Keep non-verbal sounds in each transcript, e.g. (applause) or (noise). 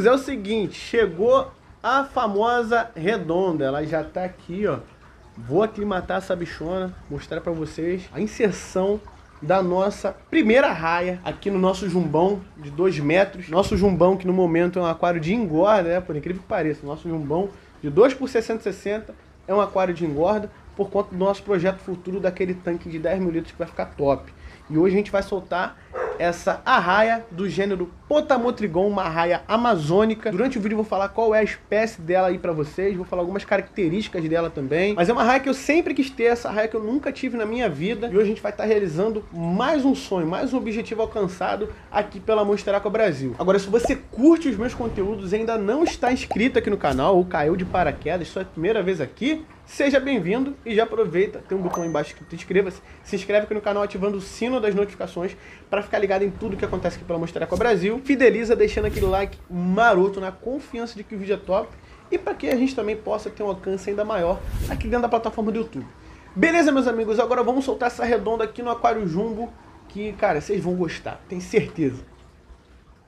amigos, é o seguinte, chegou a famosa redonda, ela já tá aqui, ó. Vou aclimatar essa bichona, mostrar para vocês a inserção da nossa primeira raia aqui no nosso jumbão de 2 metros. Nosso jumbão, que no momento é um aquário de engorda, né? Por incrível que pareça, nosso jumbão de 2 por 660 é um aquário de engorda por conta do nosso projeto futuro daquele tanque de 10 mil litros que vai ficar top. E hoje a gente vai soltar essa arraia do gênero Potamotrigon, uma arraia amazônica. Durante o vídeo vou falar qual é a espécie dela aí pra vocês, vou falar algumas características dela também. Mas é uma arraia que eu sempre quis ter, essa arraia que eu nunca tive na minha vida. E hoje a gente vai estar tá realizando mais um sonho, mais um objetivo alcançado aqui pela Monsteraco Brasil. Agora, se você curte os meus conteúdos e ainda não está inscrito aqui no canal ou caiu de paraquedas, sua é primeira vez aqui, Seja bem-vindo e já aproveita, tem um botão aí embaixo que inscreva-se, se inscreve aqui no canal ativando o sino das notificações para ficar ligado em tudo que acontece aqui pela o Brasil. Fideliza deixando aquele like maroto na confiança de que o vídeo é top e para que a gente também possa ter um alcance ainda maior aqui dentro da plataforma do YouTube. Beleza, meus amigos? Agora vamos soltar essa redonda aqui no Aquário Jumbo que, cara, vocês vão gostar, tenho certeza.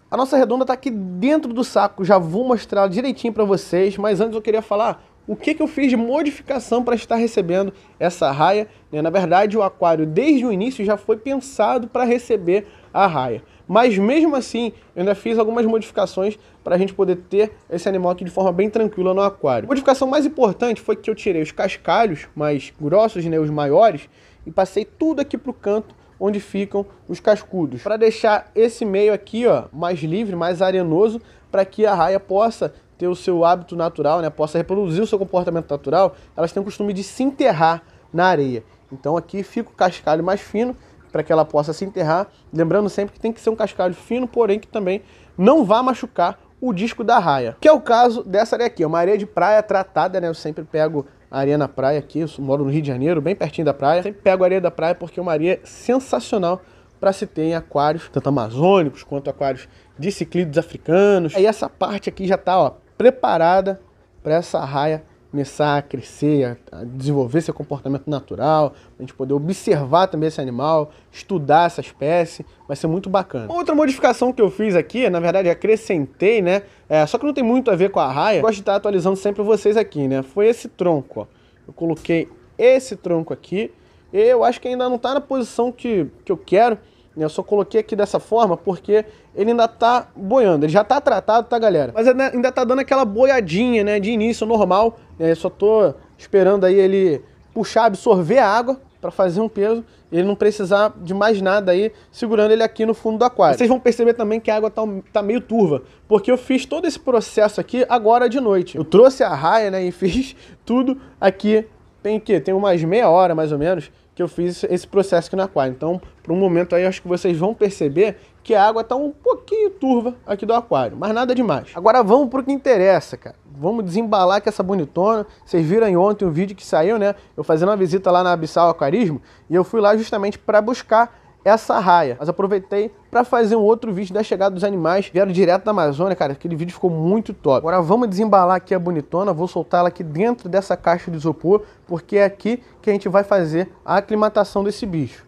A nossa redonda está aqui dentro do saco, já vou mostrar direitinho para vocês, mas antes eu queria falar o que, que eu fiz de modificação para estar recebendo essa raia. Né? Na verdade, o aquário desde o início já foi pensado para receber a raia. Mas mesmo assim, eu ainda fiz algumas modificações para a gente poder ter esse animal aqui de forma bem tranquila no aquário. A modificação mais importante foi que eu tirei os cascalhos mais grossos, né, os maiores, e passei tudo aqui para o canto onde ficam os cascudos, para deixar esse meio aqui ó, mais livre, mais arenoso, para que a raia possa ter o seu hábito natural, né, possa reproduzir o seu comportamento natural, elas têm o costume de se enterrar na areia. Então aqui fica o cascalho mais fino para que ela possa se enterrar. Lembrando sempre que tem que ser um cascalho fino, porém que também não vá machucar o disco da raia. Que é o caso dessa areia aqui, é uma areia de praia tratada, né? Eu sempre pego areia na praia aqui, eu moro no Rio de Janeiro, bem pertinho da praia. Sempre pego areia da praia porque é uma areia sensacional para se ter em aquários, tanto amazônicos quanto aquários de ciclídeos africanos. E essa parte aqui já tá, ó, preparada para essa raia começar a crescer, a desenvolver seu comportamento natural, a gente poder observar também esse animal, estudar essa espécie, vai ser muito bacana. outra modificação que eu fiz aqui, na verdade acrescentei, né, é, só que não tem muito a ver com a raia, gosto de estar tá atualizando sempre vocês aqui, né, foi esse tronco, ó. eu coloquei esse tronco aqui, e eu acho que ainda não está na posição que, que eu quero, eu só coloquei aqui dessa forma porque ele ainda tá boiando. Ele já tá tratado, tá, galera? Mas ainda tá dando aquela boiadinha, né? De início, normal. É, eu só tô esperando aí ele puxar, absorver a água para fazer um peso ele não precisar de mais nada aí segurando ele aqui no fundo do aquário. Vocês vão perceber também que a água tá, tá meio turva, porque eu fiz todo esse processo aqui agora de noite. Eu trouxe a raia, né, e (laughs) fiz tudo aqui, tem o quê? Tem umas meia hora, mais ou menos, que eu fiz esse processo aqui no aquário. Então, por um momento aí, acho que vocês vão perceber que a água está um pouquinho turva aqui do aquário, mas nada demais. Agora vamos para o que interessa, cara. Vamos desembalar com essa bonitona. Vocês viram ontem o vídeo que saiu, né? Eu fazendo uma visita lá na Abissal Aquarismo e eu fui lá justamente para buscar essa raia. Mas aproveitei para fazer um outro vídeo da chegada dos animais. Vieram direto da Amazônia, cara. Aquele vídeo ficou muito top. Agora vamos desembalar aqui a bonitona. Vou soltar ela aqui dentro dessa caixa de isopor, porque é aqui que a gente vai fazer a aclimatação desse bicho.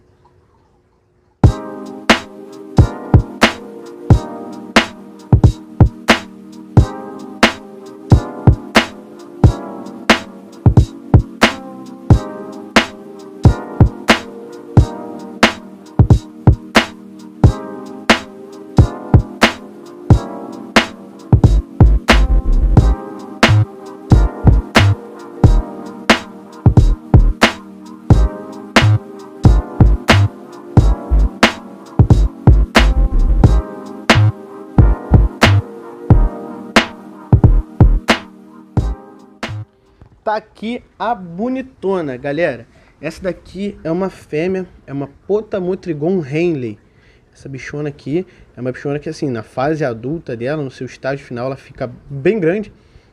aqui a bonitona, galera. Essa daqui é uma fêmea, é uma Potamotrigon Henley. Essa bichona aqui é uma bichona que, assim, na fase adulta dela, no seu estágio final, ela fica bem grande.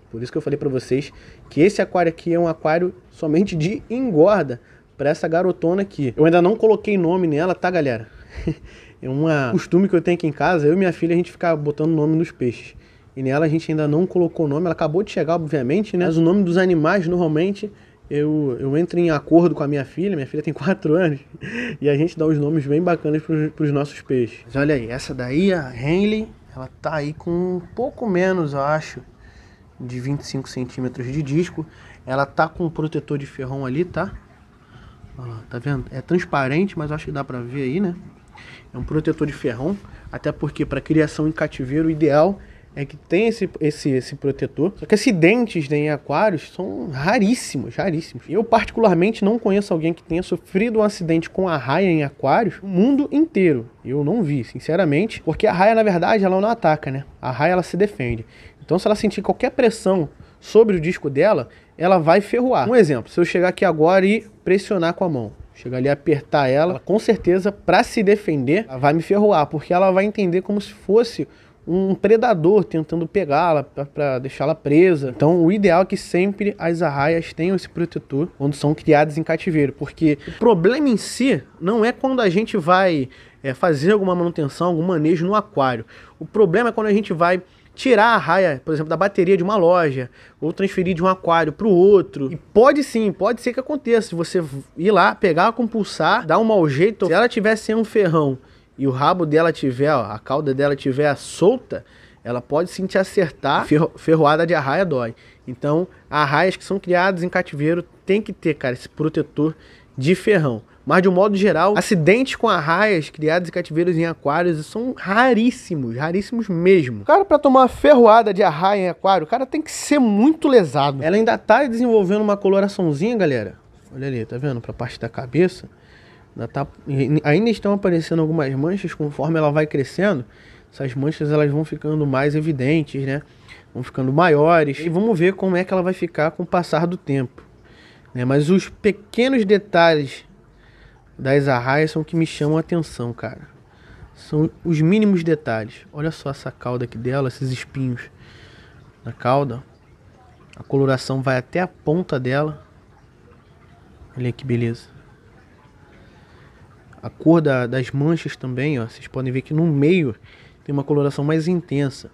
Por isso que eu falei para vocês que esse aquário aqui é um aquário somente de engorda para essa garotona aqui. Eu ainda não coloquei nome nela, tá, galera? (laughs) é um costume que eu tenho aqui em casa, eu e minha filha, a gente fica botando nome nos peixes. E nela a gente ainda não colocou o nome, ela acabou de chegar, obviamente, né? Mas o nome dos animais, normalmente, eu, eu entro em acordo com a minha filha, minha filha tem 4 (laughs) anos, e a gente dá os nomes bem bacanas para os nossos peixes. Mas olha aí, essa daí, a Henley, ela tá aí com um pouco menos, eu acho, de 25 centímetros de disco. Ela tá com um protetor de ferrão ali, tá? Olha lá, tá vendo? É transparente, mas acho que dá para ver aí, né? É um protetor de ferrão, até porque para criação em cativeiro, o ideal é que tem esse, esse, esse protetor. Só que acidentes né, em aquários são raríssimos, raríssimos. Eu, particularmente, não conheço alguém que tenha sofrido um acidente com a raia em aquários o mundo inteiro. Eu não vi, sinceramente, porque a raia, na verdade, ela não ataca, né? A raia, ela se defende. Então, se ela sentir qualquer pressão sobre o disco dela, ela vai ferroar. Um exemplo, se eu chegar aqui agora e pressionar com a mão, chegar ali apertar ela, ela com certeza, para se defender, vai me ferroar, porque ela vai entender como se fosse um predador tentando pegá-la para deixá-la presa. Então, o ideal é que sempre as arraias tenham esse protetor quando são criadas em cativeiro, porque o problema em si não é quando a gente vai é, fazer alguma manutenção, algum manejo no aquário. O problema é quando a gente vai tirar a raia, por exemplo, da bateria de uma loja, ou transferir de um aquário para o outro. E pode sim, pode ser que aconteça, você ir lá, pegar, compulsar, dar um mau jeito. Se ela tivesse um ferrão e o rabo dela tiver, ó, a cauda dela tiver solta, ela pode sim te acertar. Ferro, ferroada de arraia dói. Então, arraias que são criadas em cativeiro tem que ter, cara, esse protetor de ferrão. Mas de um modo geral, acidentes com arraias criadas em cativeiros em aquários são raríssimos, raríssimos mesmo. cara, para tomar ferroada de arraia em aquário, o cara tem que ser muito lesado. Ela ainda tá desenvolvendo uma coloraçãozinha, galera. Olha ali, tá vendo? Pra parte da cabeça. Ainda, tá, ainda estão aparecendo algumas manchas conforme ela vai crescendo. Essas manchas elas vão ficando mais evidentes, né? Vão ficando maiores. E vamos ver como é que ela vai ficar com o passar do tempo. Né? Mas os pequenos detalhes das arraias são que me chamam a atenção, cara. São os mínimos detalhes. Olha só essa cauda aqui dela, esses espinhos na cauda. A coloração vai até a ponta dela. Olha que beleza a cor da, das manchas também, ó, vocês podem ver que no meio tem uma coloração mais intensa.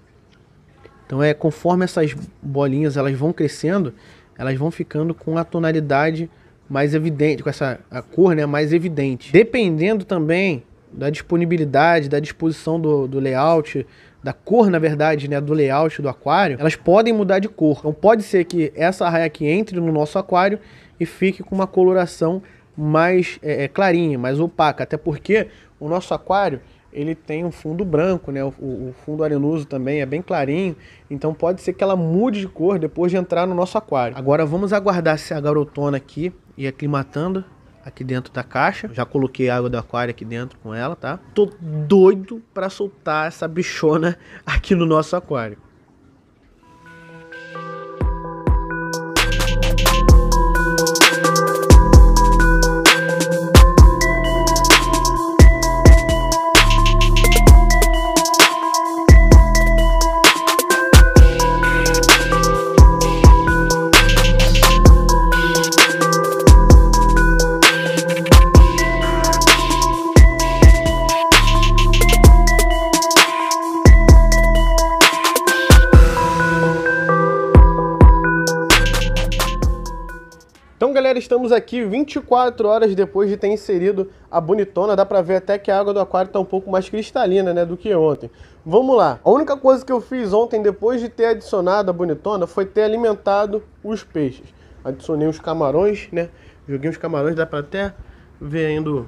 Então é conforme essas bolinhas elas vão crescendo, elas vão ficando com a tonalidade mais evidente, com essa a cor né, mais evidente. Dependendo também da disponibilidade, da disposição do, do layout, da cor, na verdade, né, do layout do aquário, elas podem mudar de cor. Então pode ser que essa raia aqui entre no nosso aquário e fique com uma coloração mais é, é, clarinha, mais opaca, até porque o nosso aquário ele tem um fundo branco, né? O, o, fundo arenoso também é bem clarinho, então pode ser que ela mude de cor depois de entrar no nosso aquário. Agora vamos aguardar se a garotona aqui e aclimatando aqui dentro da caixa. Já coloquei água do aquário aqui dentro com ela, tá? Tô doido para soltar essa bichona (laughs) aqui no nosso aquário. Então, galera, estamos aqui 24 horas depois de ter inserido a bonitona. Dá pra ver até que a água do aquário tá um pouco mais cristalina, né, do que ontem. Vamos lá. A única coisa que eu fiz ontem, depois de ter adicionado a bonitona, foi ter alimentado os peixes. Adicionei os camarões, né? Joguei os camarões, dá pra até ver ainda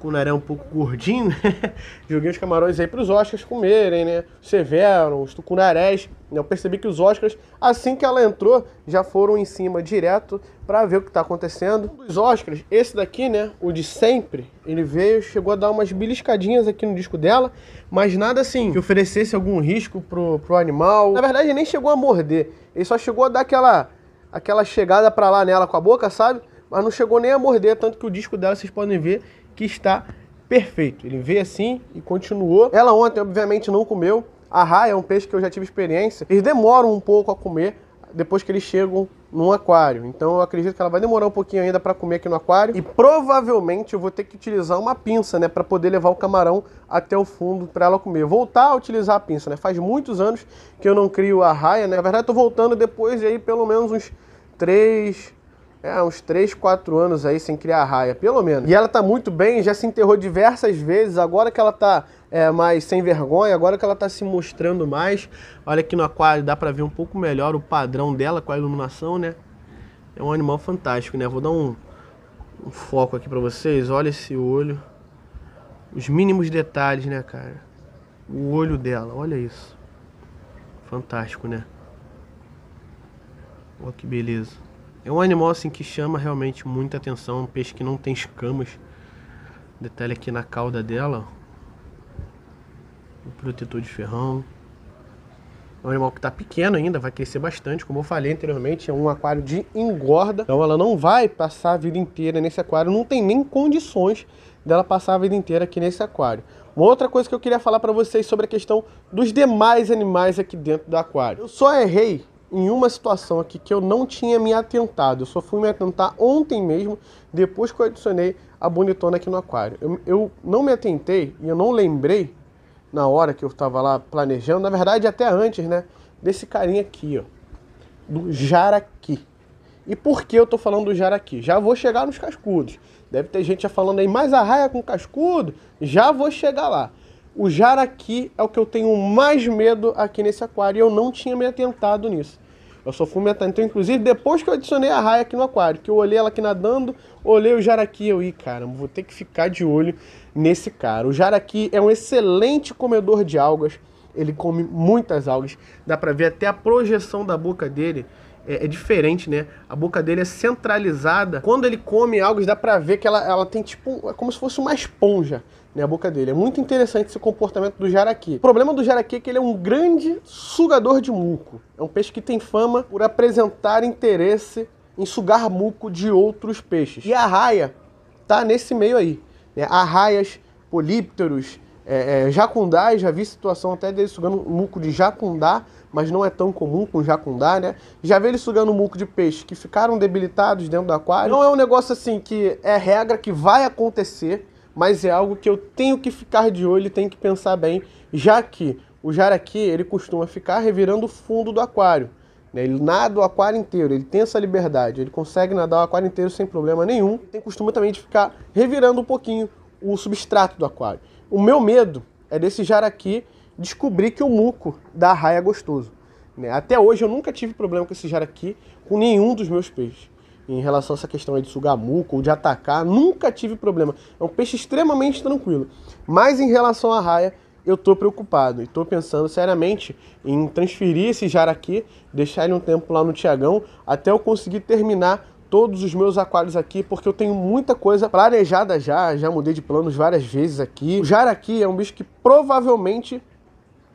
Cunaré um pouco gordinho, né? (laughs) Joguei os camarões aí para os Oscars comerem, né? Severo, os tucunarés. Eu percebi que os Oscars, assim que ela entrou, já foram em cima direto para ver o que está acontecendo. Um dos Oscars, esse daqui, né? O de sempre, ele veio, chegou a dar umas beliscadinhas aqui no disco dela, mas nada assim que oferecesse algum risco pro, pro animal. Na verdade, ele nem chegou a morder. Ele só chegou a dar aquela, aquela chegada para lá nela com a boca, sabe? mas não chegou nem a morder, tanto que o disco dela, vocês podem ver, que está perfeito. Ele veio assim e continuou. Ela ontem, obviamente, não comeu. A raia é um peixe que eu já tive experiência. Eles demoram um pouco a comer depois que eles chegam num aquário. Então eu acredito que ela vai demorar um pouquinho ainda para comer aqui no aquário. E provavelmente eu vou ter que utilizar uma pinça, né, para poder levar o camarão até o fundo para ela comer. Voltar a utilizar a pinça, né? Faz muitos anos que eu não crio a raia, né? Na verdade, eu tô voltando depois de aí pelo menos uns 3, é, uns 3, 4 anos aí sem criar raia, pelo menos. E ela tá muito bem, já se enterrou diversas vezes, agora que ela tá é, mais sem vergonha, agora que ela tá se mostrando mais. Olha aqui no aquário, dá pra ver um pouco melhor o padrão dela com a iluminação, né? É um animal fantástico, né? Vou dar um, um foco aqui pra vocês, olha esse olho. Os mínimos detalhes, né, cara? O olho dela, olha isso. Fantástico, né? Olha que beleza. É um animal assim que chama realmente muita atenção, um peixe que não tem escamas. Detalhe aqui na cauda dela, o protetor de ferrão. É um animal que está pequeno ainda, vai crescer bastante. Como eu falei anteriormente, é um aquário de engorda. Então ela não vai passar a vida inteira nesse aquário. Não tem nem condições dela passar a vida inteira aqui nesse aquário. Uma outra coisa que eu queria falar para vocês sobre a questão dos demais animais aqui dentro do aquário. Eu só errei em uma situação aqui que eu não tinha me atentado. Eu só fui me atentar ontem mesmo, depois que eu adicionei a bonitona aqui no aquário. Eu, eu não me atentei e eu não lembrei na hora que eu estava lá planejando, na verdade até antes, né? Desse carinha aqui, ó. Do jaraqui. E por que eu tô falando do jaraqui? Já vou chegar nos cascudos. Deve ter gente já falando aí, mais arraia com cascudo? Já vou chegar lá. O jaraqui é o que eu tenho mais medo aqui nesse aquário e eu não tinha me atentado nisso. Eu só fui me atentando. Então, inclusive, depois que eu adicionei a raia aqui no aquário, que eu olhei ela aqui nadando, olhei o jaraqui eu, ih, cara, vou ter que ficar de olho nesse cara. O jaraqui é um excelente comedor de algas, ele come muitas algas, dá pra ver até a projeção da boca dele é, é, diferente, né? A boca dele é centralizada. Quando ele come algo, dá pra ver que ela, ela tem tipo. É como se fosse uma esponja. Né, a boca dele. É muito interessante esse comportamento do jaraqui. O problema do jaraqui é que ele é um grande sugador de muco. É um peixe que tem fama por apresentar interesse em sugar muco de outros peixes. E a raia tá nesse meio aí. Né? Arraias, polípteros, é, é, já vi situação até dele sugando muco de jacundá, mas não é tão comum com jacundá, né? Já vê ele sugando muco de peixe que ficaram debilitados dentro do aquário. Não é um negócio assim que é regra que vai acontecer, mas é algo que eu tenho que ficar de olho e tenho que pensar bem, já que o jaraqui ele costuma ficar revirando o fundo do aquário. Né? Ele nada o aquário inteiro, ele tem essa liberdade, ele consegue nadar o aquário inteiro sem problema nenhum. Tem costume também de ficar revirando um pouquinho o substrato do aquário. O meu medo é desse jaraqui descobri que o muco da raia é gostoso. Né? Até hoje eu nunca tive problema com esse jar aqui com nenhum dos meus peixes. Em relação a essa questão de sugar muco ou de atacar, nunca tive problema. É um peixe extremamente tranquilo. Mas em relação à raia, eu estou preocupado e estou pensando seriamente em transferir esse jar aqui deixar ele um tempo lá no Tiagão, até eu conseguir terminar todos os meus aquários aqui, porque eu tenho muita coisa planejada já, já mudei de planos várias vezes aqui. O jaraqui é um bicho que provavelmente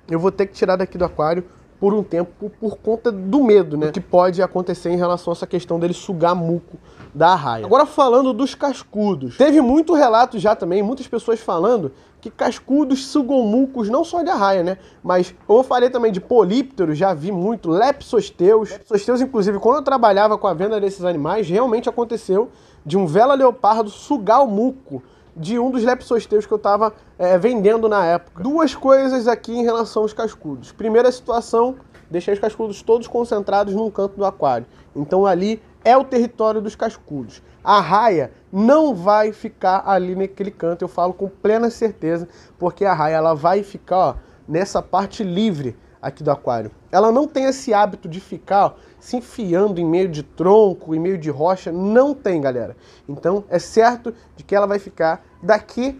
eu vou ter que tirar daqui do aquário por um tempo por conta do medo, né? que pode acontecer em relação a essa questão dele sugar muco da raia. Agora falando dos cascudos. Teve muito relato já também, muitas pessoas falando que cascudos sugam mucos não só de arraia, né? Mas eu falei também de polípteros, já vi muito, lepsosteus. Lepsosteus, inclusive, quando eu trabalhava com a venda desses animais, realmente aconteceu de um vela leopardo sugar o muco de um dos lepsosteus que eu estava é, vendendo na época. Duas coisas aqui em relação aos cascudos. Primeira situação, deixei os cascudos todos concentrados num canto do aquário. Então ali é o território dos cascudos. A raia não vai ficar ali naquele canto, eu falo com plena certeza, porque a raia ela vai ficar ó, nessa parte livre aqui do aquário. Ela não tem esse hábito de ficar se enfiando em meio de tronco, em meio de rocha, não tem, galera. Então é certo de que ela vai ficar daqui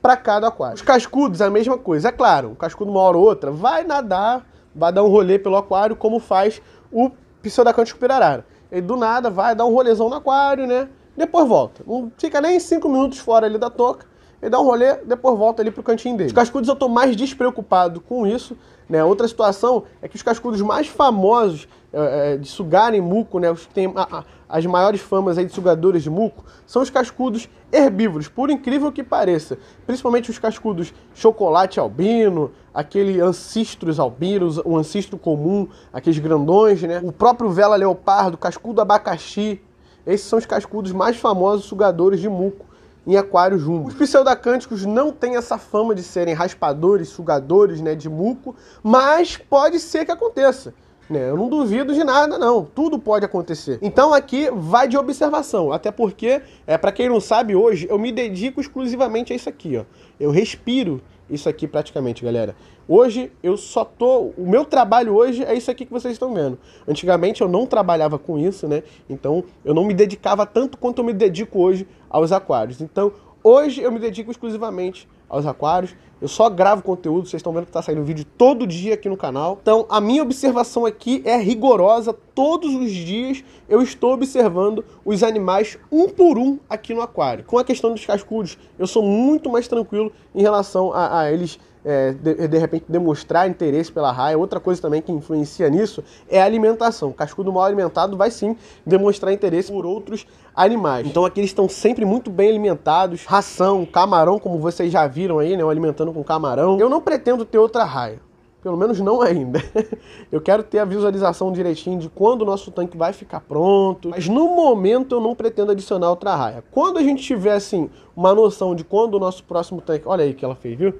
para cá do aquário. Os cascudos, a mesma coisa, é claro, o cascudo uma hora ou outra vai nadar, vai dar um rolê pelo aquário, como faz o pseudacântico pirarara. Ele do nada vai dar um rolezão no aquário, né? Depois volta. Não fica nem cinco minutos fora ali da toca, ele dá um rolê, depois volta ali pro cantinho dele. Os cascudos eu tô mais despreocupado com isso né? Outra situação é que os cascudos mais famosos é, é, de sugarem muco, né, os que têm a, a, as maiores famas aí de sugadores de muco, são os cascudos herbívoros, por incrível que pareça. Principalmente os cascudos chocolate albino, aquele ancistros albinos, o ancistro comum, aqueles grandões, né? o próprio vela leopardo, cascudo abacaxi. Esses são os cascudos mais famosos sugadores de muco em aquários jumbo. Os pseudacânticos não têm essa fama de serem raspadores, sugadores né, de muco, mas pode ser que aconteça. Né? Eu não duvido de nada, não. Tudo pode acontecer. Então aqui vai de observação, até porque, é, para quem não sabe, hoje eu me dedico exclusivamente a isso aqui. Ó. Eu respiro isso aqui praticamente, galera. Hoje eu só tô, o meu trabalho hoje é isso aqui que vocês estão vendo. Antigamente eu não trabalhava com isso, né? Então eu não me dedicava tanto quanto eu me dedico hoje aos aquários. Então hoje eu me dedico exclusivamente aos aquários. Eu só gravo conteúdo, vocês estão vendo que está saindo vídeo todo dia aqui no canal. Então, a minha observação aqui é rigorosa. Todos os dias eu estou observando os animais um por um aqui no aquário. Com a questão dos cascudos, eu sou muito mais tranquilo em relação a, a eles é, de, de, repente demonstrar interesse pela raia. Outra coisa também que influencia nisso é a alimentação. O cascudo mal alimentado vai sim demonstrar interesse por outros animais. Então aqui eles estão sempre muito bem alimentados, ração, camarão, como vocês já viram aí, né, alimentando com camarão. Eu não pretendo ter outra raia. Pelo menos não ainda. (laughs) eu quero ter a visualização direitinho de quando o nosso tanque vai ficar pronto. Mas no momento eu não pretendo adicionar outra raia. Quando a gente tiver assim uma noção de quando o nosso próximo tanque. Olha aí que ela fez, viu?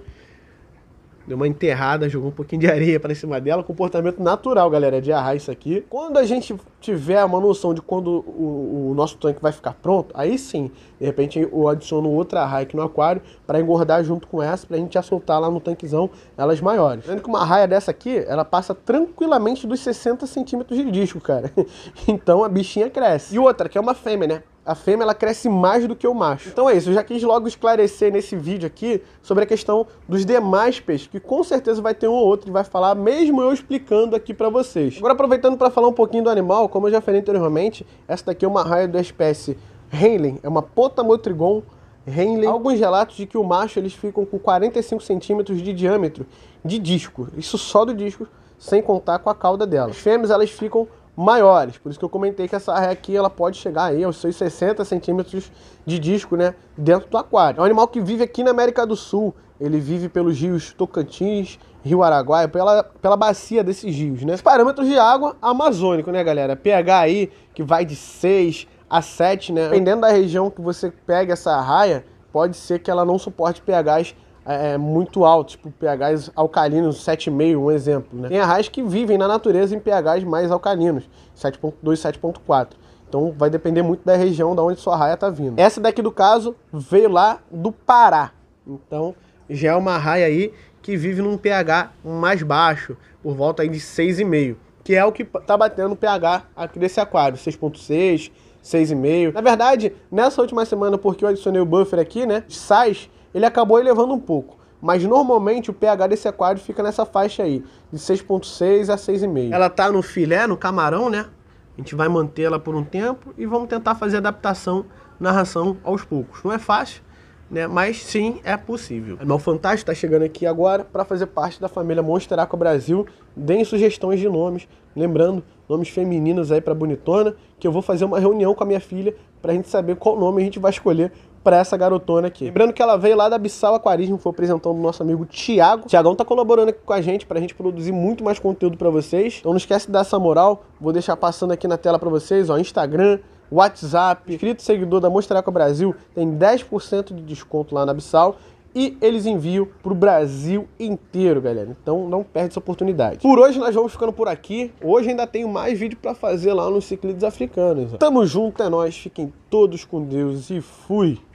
Deu uma enterrada, jogou um pouquinho de areia para cima dela. Comportamento natural, galera, é de arrar isso aqui. Quando a gente tiver uma noção de quando o, o nosso tanque vai ficar pronto, aí sim, de repente eu adiciono outra raia aqui no aquário para engordar junto com essa, para a gente já soltar lá no tanquezão elas maiores. Lembrando que uma raia dessa aqui, ela passa tranquilamente dos 60 centímetros de disco, cara. (laughs) Então a bichinha cresce. E outra, que é uma fêmea, né? a fêmea ela cresce mais do que o macho. Então é isso, eu já quis logo esclarecer nesse vídeo aqui sobre a questão dos demais peixes, que com certeza vai ter um ou outro que vai falar, mesmo eu explicando aqui para vocês. Agora aproveitando para falar um pouquinho do animal, como eu já falei anteriormente, essa daqui é uma raia da espécie Henley, é uma potamotrigon Henley. Alguns relatos de que o macho eles ficam com 45 centímetros de diâmetro de disco, isso só do disco, sem contar com a cauda dela. As fêmeas elas ficam maiores. Por isso que eu comentei que essa ré aqui ela pode chegar aí aos seus 60 centímetros de disco né, dentro do aquário. É um animal que vive aqui na América do Sul. Ele vive pelos rios Tocantins, Rio Araguaia, pela, pela bacia desses rios. Né? Os parâmetros de água amazônico, né, galera? pH aí que vai de 6 a 7, né? Dependendo da região que você pega essa raia, pode ser que ela não suporte pHs é, é, muito altos, tipo pHs alcalinos 7,5, um exemplo. Né? Tem arrais que vivem na natureza em pHs mais alcalinos, 7,2, 7,4. Então vai depender muito da região da onde sua raia está vindo. Essa daqui do caso veio lá do Pará. Então já é uma raia aí que vive num pH mais baixo, por volta aí de 6,5, que é o que está batendo o pH aqui desse aquário, 6,6, 6,5. Na verdade, nessa última semana, porque eu adicionei o buffer aqui, né, De sais ele acabou elevando um pouco. Mas normalmente o pH desse aquário fica nessa faixa aí, de 6,6 a 6,5. Ela tá no filé, no camarão, né? A gente vai manter ela por um tempo e vamos tentar fazer adaptação na ração aos poucos. Não é fácil, né? Mas sim, é possível. O Fantástico está chegando aqui agora para fazer parte da família Monster Aqua Brasil. Deem sugestões de nomes, lembrando, nomes femininos aí para bonitona, que eu vou fazer uma reunião com a minha filha para a gente saber qual nome a gente vai escolher para essa garotona aqui. Lembrando que ela veio lá da Abissal Aquarismo, foi apresentando o nosso amigo Tiago. Tiagão tá colaborando aqui com a gente pra gente produzir muito mais conteúdo para vocês. Então não esquece de dar essa moral. Vou deixar passando aqui na tela para vocês, ó, Instagram, WhatsApp, inscrito seguidor da Mostreco Brasil, tem 10% de desconto lá na Abissal e eles enviam pro Brasil inteiro, galera. Então não perde essa oportunidade. Por hoje nós vamos ficando por aqui. Hoje ainda tenho mais vídeo para fazer lá nos Ciclides Africanos. Ó. Tamo junto, é nóis. Fiquem todos com Deus e fui!